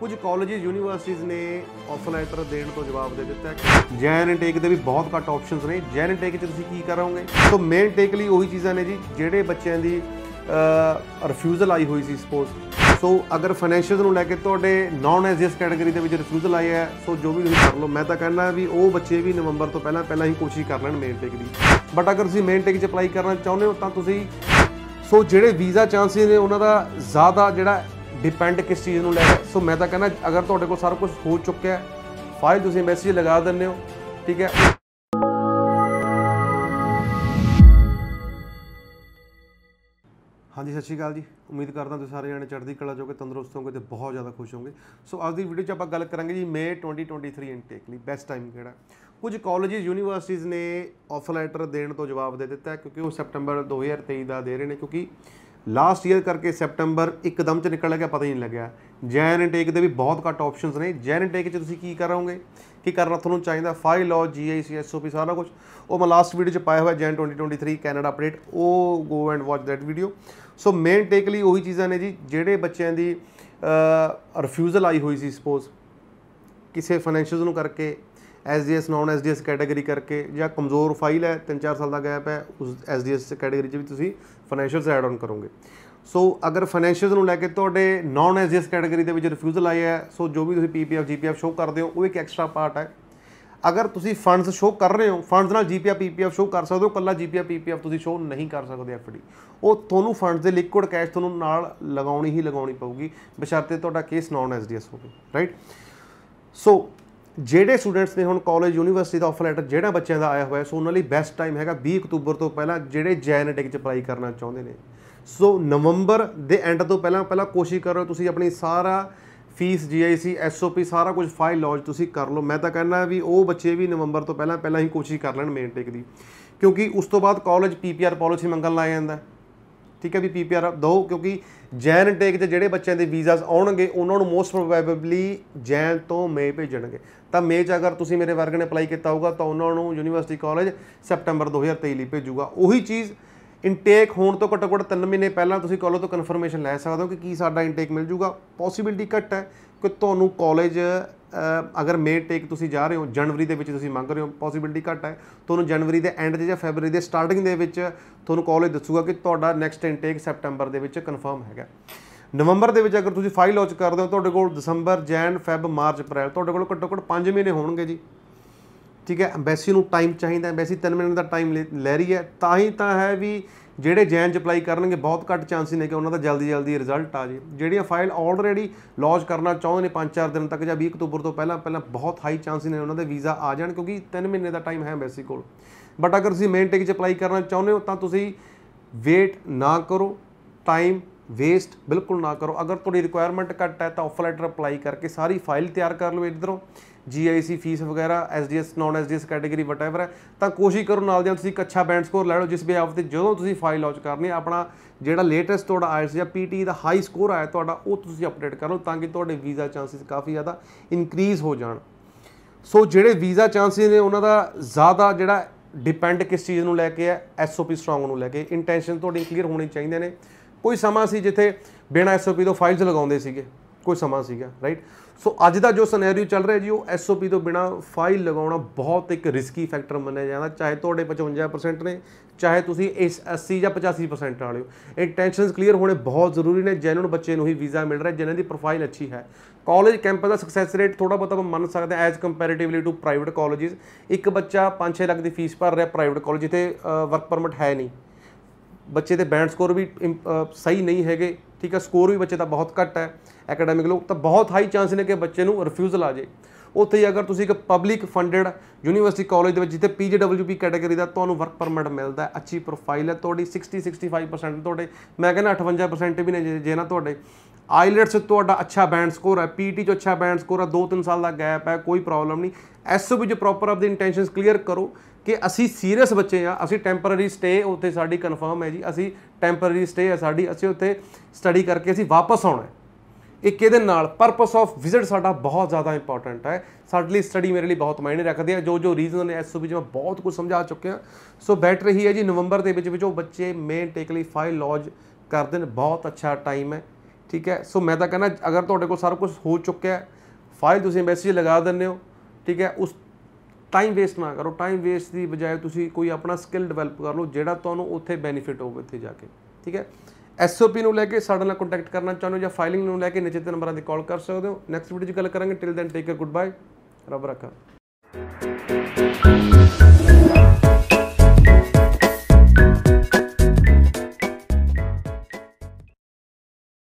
ਕੁਝ ਕਾਲਜਿਸ ਯੂਨੀਵਰਸਿਟੀਆਂ ਨੇ ਆਫਰ ਲੈਟਰ ਦੇਣ ਤੋਂ ਜਵਾਬ ਦੇ ਦਿੱਤਾ ਹੈ ਜੈਨ ਇਨਟੇਕ ਦੇ ਵੀ ਬਹੁਤ ਘੱਟ ਆਪਸ਼ਨਸ ਨੇ ਜੈਨ ਇਨਟੇਕ 'ਚ ਤੁਸੀਂ ਕੀ ਕਰੋਗੇ ਸੋ ਮੇਨ ਟੇਕ ਲਈ ਉਹੀ ਚੀਜ਼ਾਂ ਨੇ ਜੀ ਜਿਹੜੇ ਬੱਚਿਆਂ ਦੀ ਰਿਫਿਊਜ਼ਲ ਆਈ ਹੋਈ ਸੀ ਸਪੋਜ਼ ਸੋ ਅਗਰ ਫਾਈਨੈਂਸ਼ੀਅਲ ਨੂੰ ਲੈ ਕੇ ਤੁਹਾਡੇ ਨਾਨ ਐਜ਼ੀਅਸ ਕੈਟਾਗਰੀ ਦੇ ਵਿੱਚ ਰਿਫਿਊਜ਼ਲ ਆਇਆ ਹੈ ਸੋ ਜੋ ਵੀ ਤੁਸੀਂ ਕਰ ਲਓ ਮੈਂ ਤਾਂ ਕਹਿੰਦਾ ਵੀ ਉਹ ਬੱਚੇ ਵੀ ਨਵੰਬਰ ਤੋਂ ਪਹਿਲਾਂ ਪਹਿਲਾਂ ਹੀ ਕੋਸ਼ਿਸ਼ ਕਰ ਲੈਣ ਮੇਨ ਟੇਕ ਦੀ ਬਟ ਅਗਰ ਤੁਸੀਂ ਮੇਨ ਟੇਕ 'ਚ ਅਪਲਾਈ ਕਰਨਾ ਚਾਹੁੰਦੇ ਹੋ ਤਾਂ ਤੁਸੀਂ ਸੋ ਜਿਹੜੇ ਵੀਜ਼ਾ ਚਾਂਸਸ ਨੇ ਉਹਨਾਂ ਦਾ ਜ਼ਿਆਦਾ ਜਿਹੜਾ ਡਿਪੈਂਡ ਕਿਸ ਚੀਜ਼ ਨੂੰ ਲੈ ਕੇ ਸੋ ਮੈਂ ਤਾਂ ਕਹਿੰਦਾ ਅਗਰ ਤੁਹਾਡੇ ਕੋਲ ਸਾਰਾ ਕੁਝ ਹੋ ਚੁੱਕਿਆ ਹੈ ਫਾਈਲ ਤੁਸੀਂ ਮੈਸੇਜ ਲਗਾ ਦਿੰਦੇ ਹੋ ਠੀਕ ਹੈ ਹਾਂਜੀ ਸਤਿ ਸ਼੍ਰੀ ਅਕਾਲ ਜੀ ਉਮੀਦ ਕਰਦਾ ਤੁਸੀਂ ਸਾਰੇ ਜਣੇ ਚੜ੍ਹਦੀ ਕਲਾ ਚੋਂ ਕਿ ਤੰਦਰੁਸਤ ਹੋਗੇ ਤੇ ਬਹੁਤ ਜ਼ਿਆਦਾ ਖੁਸ਼ ਹੋਗੇ ਸੋ ਅੱਜ ਦੀ ਵੀਡੀਓ 'ਚ ਆਪਾਂ ਗੱਲ ਕਰਾਂਗੇ ਜੀ ਮੇ 2023 ਇਨਟੇਕ ਲਈ ਬੈਸਟ ਟਾਈਮ ਕਿਹੜਾ ਕੁਝ ਕਾਲਜਿਸ ਯੂਨੀਵਰਸਿਟੀਆਂ ਨੇ ਆਫਰ ਲੈਟਰ ਦੇਣ ਤੋਂ ਜਵਾਬ ਦੇ ਦਿੱਤਾ ਕਿਉਂਕਿ ਉਹ ਸੈਪਟੈਂਬਰ 2023 ਦਾ ਦੇ ਰਹੇ ਨੇ ਕਿਉਂਕਿ ਲਾਸਟ ਈਅਰ ਕਰਕੇ ਸੈਪਟੈਂਬਰ ਇੱਕਦਮ ਚ ਨਿਕਲ ਗਿਆ ਪਤਾ ਹੀ ਨਹੀਂ ਲੱਗਿਆ ਜੈਨ ਇਨਟੇਕ ਦੇ ਵੀ ਬਹੁਤ ਘੱਟ ਆਪਸ਼ਨਸ ਨੇ ਜੈਨ ਇਨਟੇਕ ਚ ਤੁਸੀਂ ਕੀ ਕਰੋਗੇ ਕੀ ਕਰਨਾ ਤੁਹਾਨੂੰ ਚਾਹੀਦਾ ਫਾਈਲ ਔਰ ਜੀਆਈਸੀ ਐਸਓਪੀ ਸਾਰਾ ਕੁਝ ਉਹ ਮੈਂ ਲਾਸਟ ਵੀਡੀਓ ਚ ਪਾਇਆ ਹੋਇਆ ਜੈਨ 2023 ਕੈਨੇਡਾ ਅਪਡੇਟ ਉਹ go and watch that video so main take ਲਈ ਉਹੀ ਚੀਜ਼ਾਂ ਨੇ ਜੀ ਜਿਹੜੇ ਬੱਚਿਆਂ ਦੀ ਰਿਫਿਊਜ਼ਲ ਆਈ ਹੋਈ ਸੀ ਸਪੋਜ਼ ਕਿਸੇ ਫਾਈਨੈਂਸ਼ੀਅਲਸ ਨੂੰ ਕਰਕੇ ਐਸਡੀਐਸ ਨਾਨ ਐਸਡੀਐਸ ਕੈਟਾਗਰੀ ਕਰਕੇ ਜਾਂ ਕਮਜ਼ੋਰ ਫਾਈਲ ਹੈ 3-4 ਸਾਲ ਦਾ ਗੈਪ ਹੈ ਉਸ ਐਸਡੀਐਸ ਕੈਟਾਗਰੀ 'ਚ ਵੀ ਤੁਸੀਂ ਫਾਈਨੈਂਸ਼ੀਅਲਸ ਐਡ ਆਨ ਕਰੋਗੇ ਸੋ ਅਗਰ ਫਾਈਨੈਂਸ਼ੀਅਲਸ ਨੂੰ ਲੈ ਕੇ ਤੁਹਾਡੇ ਨੌਨ ਐਸਡੀਐਸ ਕੈਟਾਗਰੀ ਦੇ ਵਿੱਚ ਰਿਫਿਊਜ਼ਲ ਆਇਆ ਹੈ ਸੋ ਜੋ ਵੀ ਤੁਸੀਂ ਪੀਪੀਐਫ ਜੀਪੀਐਫ ਸ਼ੋ ਕਰਦੇ ਹੋ ਉਹ ਇੱਕ ਐਕਸਟਰਾ ਪਾਰਟ ਹੈ ਅਗਰ ਤੁਸੀਂ ਫੰਡਸ ਸ਼ੋ ਕਰ ਰਹੇ ਹੋ ਫੰਡਸ ਨਾਲ ਜੀਪੀਐਫ ਪੀਪੀਐਫ ਸ਼ੋ ਕਰ ਸਕਦੇ ਹੋ ਕੱਲਾ ਜੀਪੀਐਫ ਪੀਪੀਐਫ ਤੁਸੀਂ ਸ਼ੋ ਨਹੀਂ ਕਰ ਸਕਦੇ ਐਫਡੀ ਉਹ ਤੁਹਾਨੂੰ ਫੰਡਸ ਦੇ ਲਿਕੁਇਡ ਕੈਸ਼ ਤੁਹਾਨੂੰ ਨਾਲ ਲਗਾਉਣੀ ਹੀ ਲਗਾਉਣੀ ਪਊਗੀ ਬਸ਼ਰਤੇ ਤੁਹਾਡਾ ਕੇਸ ਨੌਨ ਐਸਡੀਐਸ ਹੋਵੇ ਰਾਈਟ ਸੋ ਜਿਹੜੇ ਸਟੂਡੈਂਟਸ ਨੇ ਹੁਣ ਕਾਲਜ ਯੂਨੀਵਰਸਿਟੀ ਦਾ ਆਫਰ ਲੈਟਰ ਜਿਹੜਾ ਬੱਚਿਆਂ ਦਾ ਆਇਆ ਹੋਇਆ ਸੋ ਉਹਨਾਂ ਲਈ ਬੈਸਟ ਟਾਈਮ ਹੈਗਾ 20 ਅਕਤੂਬਰ ਤੋਂ ਪਹਿਲਾਂ ਜਿਹੜੇ ਜੈਨੇਟਿਕ ਚ ਅਪਲਾਈ ਕਰਨਾ ਚਾਹੁੰਦੇ ਨੇ ਸੋ ਨਵੰਬਰ ਦੇ ਐਂਡ ਤੋਂ ਪਹਿਲਾਂ ਪਹਿਲਾਂ ਕੋਸ਼ਿਸ਼ ਕਰੋ ਤੁਸੀਂ ਆਪਣੀ ਸਾਰਾ ਫੀਸ ਜੀਆਈਸੀ ਐਸਓਪੀ ਸਾਰਾ ਕੁਝ ਫਾਈਲ ਲੌਂਚ ਤੁਸੀਂ ਕਰ ਲਓ ਮੈਂ ਤਾਂ ਕਹਿੰਦਾ ਵੀ ਉਹ ਬੱਚੇ ਵੀ ਨਵੰਬਰ ਤੋਂ ਪਹਿਲਾਂ ਪਹਿਲਾਂ ਹੀ ਕੋਸ਼ਿਸ਼ ਕਰ ਲੈਣ ਮੇਨ ਟੇਕ ਦੀ ਕਿਉਂਕਿ ਉਸ ਤੋਂ ਬਾਅਦ ਕਾਲਜ ਪੀਪੀਆਰ ਪਾਲਿਸੀ ਮੰਗਣ ਲਾਇਆ ਜਾਂਦਾ ਠੀਕ ਹੈ ਵੀ ਪੀਪੀਆਰ ਦੋ ਕਿਉਂਕਿ ਜੈਨ ਟੇਕ ਤੇ ਜਿਹੜੇ ਬੱਚਿਆਂ ਦੇ ਵੀਜ਼ਾਸ ਆਉਣਗੇ ਉਹਨਾਂ ਨੂੰ ਮੋਸਟ ਪ੍ਰੋਬੇਬਲੀ ਜੈਨ ਤੋਂ ਮੇ ਭੇਜਣਗੇ ਤਾਂ ਮੇ ਚ ਅਗਰ ਤੁਸੀਂ ਮੇਰੇ ਵਰਗ ਨੇ ਅਪਲਾਈ ਕੀਤਾ ਹੋਊਗਾ ਤਾਂ ਉਹਨਾਂ ਨੂੰ ਯੂਨੀਵਰਸਿਟੀ ਕਾਲਜ ਸੈਪਟੈਂਬਰ 2023 ਲਈ ਭੇਜੂਗਾ ਉਹੀ ਚੀਜ਼ ਇਨਟੇਕ ਹੋਣ ਤੋਂ ਘੱਟੋ ਘੱਟ 3 ਮਹੀਨੇ ਪਹਿਲਾਂ ਤੁਸੀਂ ਕਾਲਜ ਤੋਂ ਕਨਫਰਮੇਸ਼ਨ ਲੈ ਸਕਦੇ ਹੋ ਕਿ ਕੀ ਸਾਡਾ ਇਨਟੇਕ ਮਿਲ ਜੂਗਾ ਪੋਸਿਬਿਲਿਟੀ ਘੱਟ ਹੈ ਕਿ ਤੁਹਾਨੂੰ ਕਾਲਜ ਅਗਰ ਮੇ ਟੇਕ ਤੁਸੀਂ ਜਾ ਰਹੇ ਹੋ ਜਨਵਰੀ ਦੇ ਵਿੱਚ ਤੁਸੀਂ ਮੰਗ ਰਹੇ ਹੋ ਪੋਸਿਬਿਲਟੀ ਘੱਟ ਹੈ ਤੁਹਾਨੂੰ ਜਨਵਰੀ ਦੇ ਐਂਡ ਤੇ ਜਾਂ ਫੈਬਰੀ ਦੇ ਸਟਾਰਟਿੰਗ ਦੇ ਵਿੱਚ ਤੁਹਾਨੂੰ ਕਾਲਜ ਦੱਸੂਗਾ ਕਿ ਤੁਹਾਡਾ ਨੈਕਸਟ ਇਨਟੇਕ ਸੈਪਟੈਂਬਰ ਦੇ ਵਿੱਚ ਕਨਫਰਮ ਹੈਗਾ ਨਵੰਬਰ ਦੇ ਵਿੱਚ ਅਗਰ ਤੁਸੀਂ ਫਾਈਲ ਲਾਂਚ ਕਰਦੇ ਹੋ ਤੁਹਾਡੇ ਕੋਲ December Jan Feb March April ਤੁਹਾਡੇ ਕੋਲ ਘੱਟੋ ਘੱਟ 5 ਮਹੀਨੇ ਹੋਣਗੇ ਜੀ ਠੀਕ ਹੈ ਐਮਬੈਸੀ ਨੂੰ ਟਾਈਮ ਚਾਹੀਦਾ ਐਮਬੈਸੀ 3 ਮਹੀਨੇ ਦਾ ਟਾਈਮ ਲੈ ਰਹੀ ਹੈ ਤਾਂ ਹੀ ਤਾਂ ਹੈ ਵੀ ਜਿਹੜੇ ਜੈਨ ਚ ਅਪਲਾਈ ਕਰਨਗੇ ਬਹੁਤ ਘੱਟ ਚਾਂਸ ਨੇ ਕਿ ਉਹਨਾਂ ਦਾ ਜਲਦੀ ਜਲਦੀ ਰਿਜ਼ਲਟ ਆ ਜੇ ਜਿਹੜੀਆਂ ਫਾਈਲ ਆਲਰੇਡੀ ਲੌਂਚ ਕਰਨਾ ਚਾਹੁੰਦੇ ਨੇ 5-4 ਦਿਨ ਤੱਕ ਜਾਂ 20 ਅਕਤੂਬਰ ਤੋਂ ਪਹਿਲਾਂ ਪਹਿਲਾਂ ਬਹੁਤ ਹਾਈ ਚਾਂਸ ਨੇ ਉਹਨਾਂ ਦੇ ਵੀਜ਼ਾ ਆ ਜਾਣ ਕਿਉਂਕਿ 3 ਮਹੀਨੇ ਦਾ ਟਾਈਮ ਹੈ ਐਮਬੈਸੀ ਕੋਲ ਬਟ ਅਗਰ ਤੁਸੀਂ ਮੇਨ ਟੈਕ ਚ ਅਪਲਾਈ ਕਰਨਾ ਚਾਹੁੰਦੇ ਹੋ ਤਾਂ ਤੁਸੀਂ ਵੇਟ ਨਾ ਕਰੋ ਟਾਈਮ ਵੇਸਟ ਬਿਲਕੁਲ ਨਾ ਕਰੋ ਅਗਰ ਤੁਹਾਡੀ ਰਿਕੁਆਇਰਮੈਂਟ ਘੱਟ ਹੈ ਤਾਂ ਆਫਰ ਲੈਟਰ ਅਪਲਾਈ ਕਰਕੇ ਸਾਰੀ ਫਾਈਲ ਤਿਆਰ ਕਰ ਲਓ ਇਧਰੋਂ ਜੀਆਈਸੀ ਫੀਸ ਵਗੈਰਾ SDS non SDS category whatever ਹੈ ਤਾਂ ਕੋਸ਼ਿਸ਼ ਕਰੋ ਨਾਲ ਦੇ ਤੁਸੀਂ ਇੱਕ ਅੱਛਾ ਬੈਂਡ ਸਕੋਰ ਲੈ ਲਓ ਜਿਸ ਬੇਆਫ ਤੇ ਜਦੋਂ ਤੁਸੀਂ ਫਾਈਲ ਲਾਂਚ ਕਰਨੀ ਹੈ ਆਪਣਾ ਜਿਹੜਾ ਲੇਟੈਸਟ ਤੁਹਾਡਾ ਆਇਲਸ ਜਾਂ ਪੀਟੀ e ਦਾ ਹਾਈ ਸਕੋਰ ਆਇਆ ਤੁਹਾਡਾ ਉਹ ਤੁਸੀਂ ਅਪਡੇਟ ਕਰ ਲਓ ਤਾਂ ਕਿ ਤੁਹਾਡੇ ਵੀਜ਼ਾ ਚਾਂਸਸ ਕਾਫੀ ਜ਼ਿਆਦਾ ਇਨਕਰੀਜ਼ ਹੋ ਜਾਣ ਸੋ ਜਿਹੜੇ ਵੀਜ਼ਾ ਚਾਂਸਸ ਨੇ ਉਹਨਾਂ ਦਾ ਜ਼ਿਆਦਾ ਜਿਹੜਾ ਡਿਪੈਂਡ ਕਿਸ ਚੀਜ਼ ਨੂੰ ਲੈ ਕੇ ਹੈ ਐਸਓਪੀ ਸਟਰੋਂਗ ਨੂੰ ਲੈ ਕੇ ਇੰਟੈਂਸ਼ਨ ਤੁਹਾਡੀ ਕਲੀਅਰ ਹੋਣੀ ਚਾਹੀਦੇ ਨੇ ਕੋਈ ਸਮਾਂ ਸੀ ਜਿੱਥੇ ਬਿਨਾ ਐਸਓਪੀ ਤੋਂ ਫਾਈਲਸ ਲਗਾਉਂਦੇ ਸੀਗੇ ਕੋਈ ਸਮਾਂ ਸੀਗਾ ਰਾਈਟ ਸੋ ਅੱਜ ਦਾ ਜੋ ਸਿਨੈਰੀਓ ਚੱਲ ਰਿਹਾ ਜੀ ਉਹ ਐਸਓਪੀ ਤੋਂ ਬਿਨਾ ਫਾਈਲ ਲਗਾਉਣਾ ਬਹੁਤ ਇੱਕ ਰਿਸਕੀ ਫੈਕਟਰ ਮੰਨਿਆ ਜਾਂਦਾ ਚਾਹੇ ਤੁਹਾਡੇ 55% ਨੇ ਚਾਹੇ ਤੁਸੀਂ ਇਸ 80 ਜਾਂ 85% ਵਾਲੇ ਹੋ ਇਹ ਟੈਨਸ਼ਨਸ ਕਲੀਅਰ ਹੋਣੇ ਬਹੁਤ ਜ਼ਰੂਰੀ ਨੇ ਜੈਨੂਨ ਬੱਚੇ ਨੂੰ ਹੀ ਵੀਜ਼ਾ ਮਿਲ ਰਿਹਾ ਜਿਨ੍ਹਾਂ ਦੀ ਪ੍ਰੋਫਾਈਲ ਅੱਛੀ ਹੈ ਕਾਲਜ ਕੈਂਪਸ ਦਾ ਸਕਸੈਸ ਰੇਟ ਥੋੜਾ ਬਹੁਤ ਮੰਨ ਸਕਦੇ as comparatively to private colleges ਇੱਕ ਬੱਚਾ 5-6 ਲੱਖ ਦੀ ਫੀਸ ਭਰ ਰਿਹਾ ਪ੍ਰਾਈਵੇਟ ਕਾਲਜ ਜਿੱਥੇ ਵਰਕ ਪਰਮਿਟ ਹੈ ਨਹੀਂ ਬੱਚੇ ਦੇ ਬੈਂਡ ਸਕੋਰ ਵੀ ਸਹੀ ਨਹੀਂ ਹੈਗੇ ਠੀਕ ਹੈ ਸਕੋਰ ਵੀ ਬੱਚੇ ਦਾ ਬਹੁਤ ਘੱਟ ਹੈ ਐਕੈਡੈਮਿਕ ਲੋਕ ਤਾਂ ਬਹੁਤ ਹਾਈ ਚਾਂਸ ਨੇ ਕਿ ਬੱਚੇ ਨੂੰ ਰਿਫਿਊਜ਼ਲ ਆ ਜੇ ਉੱਥੇ ਹੀ ਅਗਰ ਤੁਸੀਂ ਇੱਕ ਪਬਲਿਕ ਫੰਡਡ ਯੂਨੀਵਰਸਿਟੀ ਕਾਲਜ ਦੇ ਵਿੱਚ ਜਿੱਥੇ ਪੀਜੀਡਬਲਯੂਪੀ ਕੈਟਾਗਰੀ ਦਾ ਤੁਹਾਨੂੰ ਵਰਕ ਪਰਮਿਟ ਮਿਲਦਾ ਹੈ ਅੱਛੀ ਪ੍ਰੋਫਾਈਲ ਹੈ ਤੁਹਾਡੀ 60 65% ਤੁਹਾਡੇ ਮੈਂ ਕਹਿੰਦਾ 58% ਵੀ ਨੇ ਜੇ ਨਾ ਤੁਹਾਡੇ ਆਈਲੈਟਸ ਤੁਹਾਡਾ ਅੱਛਾ ਬੈਂਡ ਸਕੋਰ ਹੈ ਪੀਟੀ e ਚ ਅੱਛਾ ਬੈਂਡ ਸਕੋਰ ਹੈ 2-3 ਸਾਲ ਦਾ ਗੈਪ ਹੈ ਕੋਈ ਪ੍ਰੋਬਲਮ ਨਹੀਂ ਐਸਓਬੀ ਜੋ ਪ੍ਰੋਪਰ ਆਫ ਦੀ ਇੰਟੈਂਸ਼ਨਸ ਕਲੀਅਰ ਕਰੋ ਕਿ ਅਸੀਂ ਸੀਰੀਅਸ ਬੱਚੇ ਆ ਅਸੀਂ ਟੈਂਪਰੇਰੀ ਸਟੇ ਉੱਥੇ ਸਾਡੀ ਕਨਫਰਮ ਹੈ ਜੀ ਅਸੀਂ ਟੈਂਪਰੇਰੀ ਸਟੇ ਹੈ ਸਾਡੀ ਅਸੀਂ ਉੱਥੇ ਸਟੱਡੀ ਕਰਕੇ ਅਸੀਂ ਵਾਪਸ ਆਉਣਾ ਹੈ ਇਹ ਕਿਹਦੇ ਨਾਲ ਪਰਪਸ ਆਫ ਵਿਜ਼ਿਟ ਸਾਡਾ ਬਹੁਤ ਜ਼ਿਆਦਾ ਇੰਪੋਰਟੈਂਟ ਹੈ ਸਾਡੇ ਲਈ ਸਟੱਡੀ ਮੇਰੇ ਲਈ ਬਹੁਤ ਮਾਇਨੇ ਰੱਖਦੀ ਹੈ ਜੋ ਜੋ ਰੀਜ਼ਨ ਨੇ ਐਸਓਪੀ ਜਿਵੇਂ ਬਹੁਤ ਕੁਝ ਸਮਝਾ ਚੁੱਕੇ ਹਾਂ ਸੋ ਬੈਟ ਰਹੀ ਹੈ ਜੀ ਨਵੰਬਰ ਦੇ ਵਿੱਚ ਵਿੱਚ ਉਹ ਬੱਚੇ ਮੇਨ ਟੇਕ ਲਈ ਫਾਈਲ ਲੌਜ ਕਰਦੇ ਨੇ ਬਹੁਤ ਅੱਛਾ ਟਾਈਮ ਹੈ ਠੀਕ ਹੈ ਸੋ ਮੈਂ ਤਾਂ ਕਹਿੰਦਾ ਅਗਰ ਤੁਹਾਡੇ ਕੋਲ ਸਾਰਾ ਕੁਝ ਹੋ ਚੁੱਕਿਆ ਫਾਈਲ ਤੁਸੀਂ ਐਮਬੈਸੀ ਲਗਾ ਦਿੰਦੇ ਹੋ ਠੀਕ ਹੈ ਉਸ ਟਾਈਮ ਵੇਸਟ ਨਾ ਕਰੋ ਟਾਈਮ ਵੇਸਟ ਦੀ ਬਜਾਏ ਤੁਸੀਂ ਕੋਈ ਆਪਣਾ ਸਕਿੱਲ ਡਿਵੈਲਪ ਕਰ ਲਓ ਜਿਹੜਾ ਤੁਹਾਨੂੰ ਉੱਥੇ ਬੈਨੀਫਿਟ ਹੋਵੇ ਉੱਥੇ ਜਾ ਕੇ ਠੀਕ ਹੈ ਐਸਓਪੀ ਨੂੰ ਲੈ ਕੇ ਸਾਡੇ ਨਾਲ ਕੰਟੈਕਟ ਕਰਨਾ ਚਾਹੁੰਦੇ ਹੋ ਜਾਂ ਫਾਈਲਿੰਗ ਨੂੰ ਲੈ ਕੇ ਨੀਚੇ ਤੇ ਨੰਬਰਾਂ ਤੇ ਕਾਲ ਕਰ ਸਕਦੇ ਹੋ ਨੈਕਸਟ ਵੀਡੀਓ 'ਚ ਗੱਲ ਕਰਾਂਗੇ till then take a good bye ਰੱਬ ਰੱਖਾ